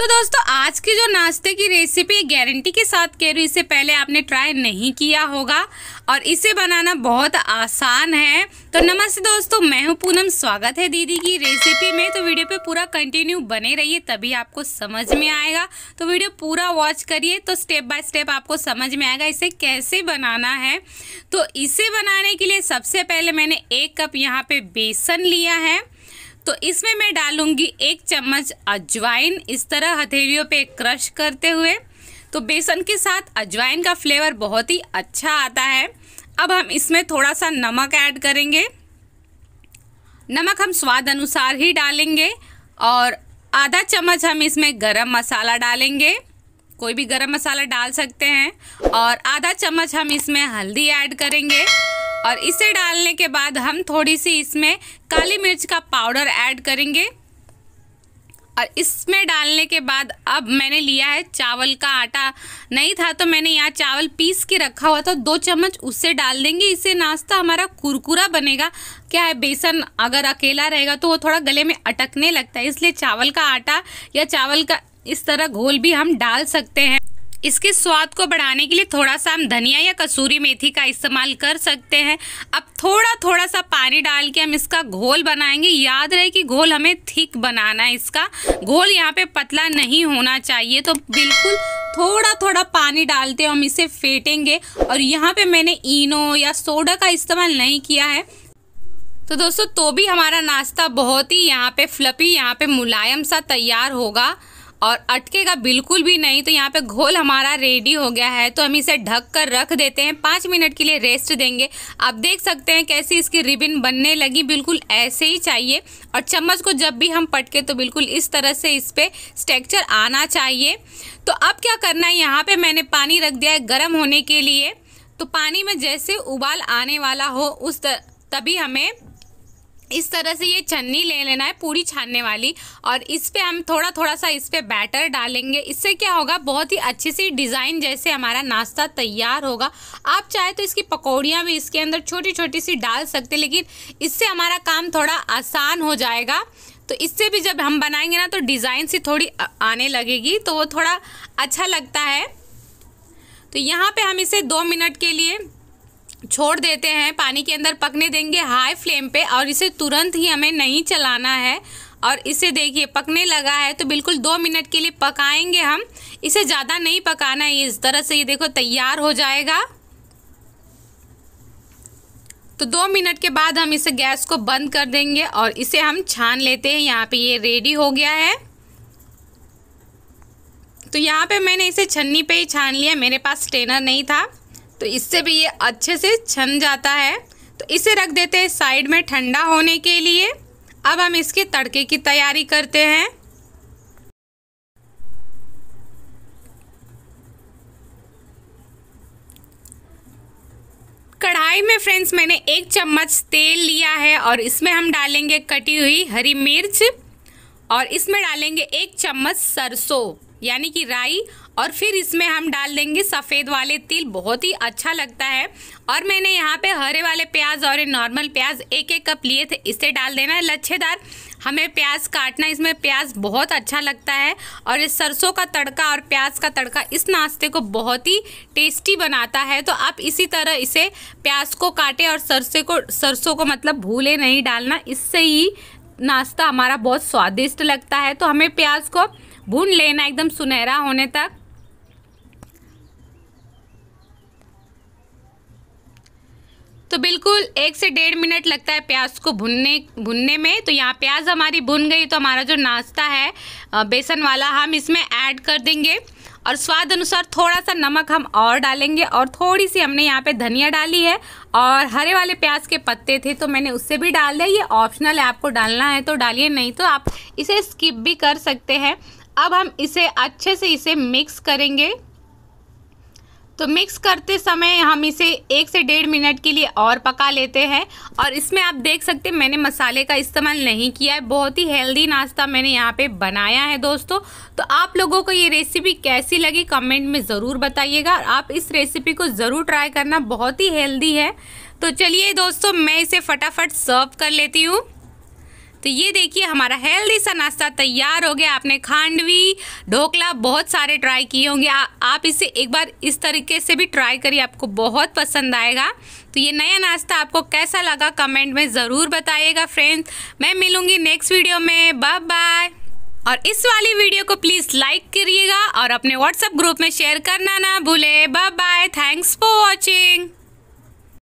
तो दोस्तों आज की जो नाश्ते की रेसिपी गारंटी के साथ कह रही इससे पहले आपने ट्राई नहीं किया होगा और इसे बनाना बहुत आसान है तो नमस्ते दोस्तों मैं हूं पूनम स्वागत है दीदी की रेसिपी में तो वीडियो पे पूरा कंटिन्यू बने रहिए तभी आपको समझ में आएगा तो वीडियो पूरा वॉच करिए तो स्टेप बाय स्टेप आपको समझ में आएगा इसे कैसे बनाना है तो इसे बनाने के लिए सबसे पहले मैंने एक कप यहाँ पे बेसन लिया है तो इसमें मैं डालूँगी एक चम्मच अजवाइन इस तरह हथेलियों पे क्रश करते हुए तो बेसन के साथ अजवाइन का फ्लेवर बहुत ही अच्छा आता है अब हम इसमें थोड़ा सा नमक ऐड करेंगे नमक हम स्वाद अनुसार ही डालेंगे और आधा चम्मच हम इसमें गरम मसाला डालेंगे कोई भी गरम मसाला डाल सकते हैं और आधा चम्मच हम इसमें हल्दी ऐड करेंगे और इसे डालने के बाद हम थोड़ी सी इसमें काली मिर्च का पाउडर ऐड करेंगे और इसमें डालने के बाद अब मैंने लिया है चावल का आटा नहीं था तो मैंने यहाँ चावल पीस के रखा हुआ था दो चम्मच उससे डाल देंगे इससे नाश्ता हमारा कुरकुरा बनेगा क्या है बेसन अगर अकेला रहेगा तो वो थोड़ा गले में अटकने लगता है इसलिए चावल का आटा या चावल का इस तरह घोल भी हम डाल सकते हैं इसके स्वाद को बढ़ाने के लिए थोड़ा सा हम धनिया या कसूरी मेथी का इस्तेमाल कर सकते हैं अब थोड़ा थोड़ा सा पानी डाल के हम इसका घोल बनाएंगे याद रहे कि घोल हमें थिक बनाना है इसका घोल यहाँ पे पतला नहीं होना चाहिए तो बिल्कुल थोड़ा थोड़ा पानी डालते हम इसे फेंटेंगे और यहाँ पर मैंने इनो या सोडा का इस्तेमाल नहीं किया है तो दोस्तों तो भी हमारा नाश्ता बहुत ही यहाँ पे फ्लपी यहाँ पे मुलायम सा तैयार होगा और अटकेगा बिल्कुल भी नहीं तो यहाँ पे घोल हमारा रेडी हो गया है तो हम इसे ढक कर रख देते हैं पाँच मिनट के लिए रेस्ट देंगे आप देख सकते हैं कैसी इसकी रिबिन बनने लगी बिल्कुल ऐसे ही चाहिए और चम्मच को जब भी हम पटके तो बिल्कुल इस तरह से इस पर स्ट्रक्चर आना चाहिए तो अब क्या करना है यहाँ पर मैंने पानी रख दिया है गर्म होने के लिए तो पानी में जैसे उबाल आने वाला हो उस तभी हमें इस तरह से ये छन्नी ले लेना है पूरी छानने वाली और इस पर हम थोड़ा थोड़ा सा इस पर बैटर डालेंगे इससे क्या होगा बहुत ही अच्छी सी डिज़ाइन जैसे हमारा नाश्ता तैयार होगा आप चाहे तो इसकी पकौड़ियाँ भी इसके अंदर छोटी छोटी सी डाल सकते लेकिन इससे हमारा काम थोड़ा आसान हो जाएगा तो इससे भी जब हम बनाएंगे ना तो डिज़ाइन सी थोड़ी आने लगेगी तो वो थोड़ा अच्छा लगता है तो यहाँ पर हम इसे दो मिनट के लिए छोड़ देते हैं पानी के अंदर पकने देंगे हाई फ्लेम पे और इसे तुरंत ही हमें नहीं चलाना है और इसे देखिए पकने लगा है तो बिल्कुल दो मिनट के लिए पकाएंगे हम इसे ज़्यादा नहीं पकाना है इस तरह से ये देखो तैयार हो जाएगा तो दो मिनट के बाद हम इसे गैस को बंद कर देंगे और इसे हम छान लेते हैं यहाँ पे ये रेडी हो गया है तो यहाँ पे मैंने इसे छन्नी पे ही छान लिया मेरे पास स्टेनर नहीं था तो इससे भी ये अच्छे से छन जाता है तो इसे रख देते हैं साइड में ठंडा होने के लिए अब हम इसके तड़के की तैयारी करते हैं कढ़ाई में फ्रेंड्स मैंने एक चम्मच तेल लिया है और इसमें हम डालेंगे कटी हुई हरी मिर्च और इसमें डालेंगे एक चम्मच सरसों यानी कि राई और फिर इसमें हम डाल देंगे सफ़ेद वाले तिल बहुत ही अच्छा लगता है और मैंने यहाँ पे हरे वाले प्याज और नॉर्मल प्याज एक एक कप लिए थे इसे डाल देना है लच्छेदार हमें प्याज काटना इसमें प्याज बहुत अच्छा लगता है और इस सरसों का तड़का और प्याज का तड़का इस नाश्ते को बहुत ही टेस्टी बनाता है तो आप इसी तरह इसे प्याज को काटे और सरसों को सरसों को मतलब भूले नहीं डालना इससे ही नाश्ता हमारा बहुत स्वादिष्ट लगता है तो हमें प्याज को भून लेना एकदम सुनहरा होने तक तो बिल्कुल एक से डेढ़ मिनट लगता है प्याज को भुनने भुनने में तो यहाँ प्याज हमारी भुन गई तो हमारा जो नाश्ता है बेसन वाला हम इसमें ऐड कर देंगे और स्वाद अनुसार थोड़ा सा नमक हम और डालेंगे और थोड़ी सी हमने यहाँ पे धनिया डाली है और हरे वाले प्याज के पत्ते थे तो मैंने उससे भी डाल दिया ये ऑप्शनल है आपको डालना है तो डालिए नहीं तो आप इसे स्किप भी कर सकते हैं अब हम इसे अच्छे से इसे मिक्स करेंगे तो मिक्स करते समय हम इसे एक से डेढ़ मिनट के लिए और पका लेते हैं और इसमें आप देख सकते हैं मैंने मसाले का इस्तेमाल नहीं किया है बहुत ही हेल्दी नाश्ता मैंने यहाँ पे बनाया है दोस्तों तो आप लोगों को ये रेसिपी कैसी लगी कमेंट में ज़रूर बताइएगा आप इस रेसिपी को ज़रूर ट्राई करना बहुत ही हेल्दी है तो चलिए दोस्तों मैं इसे फटाफट सर्व कर लेती हूँ तो ये देखिए हमारा हेल्दी सा नाश्ता तैयार हो गया आपने खांडवी ढोकला बहुत सारे ट्राई किए होंगे आप इसे एक बार इस तरीके से भी ट्राई करिए आपको बहुत पसंद आएगा तो ये नया नाश्ता आपको कैसा लगा कमेंट में ज़रूर बताइएगा फ्रेंड्स मैं मिलूँगी नेक्स्ट वीडियो में बाय बाय और इस वाली वीडियो को प्लीज़ लाइक करिएगा और अपने व्हाट्सएप ग्रुप में शेयर करना ना भूले bye bye thanks for watching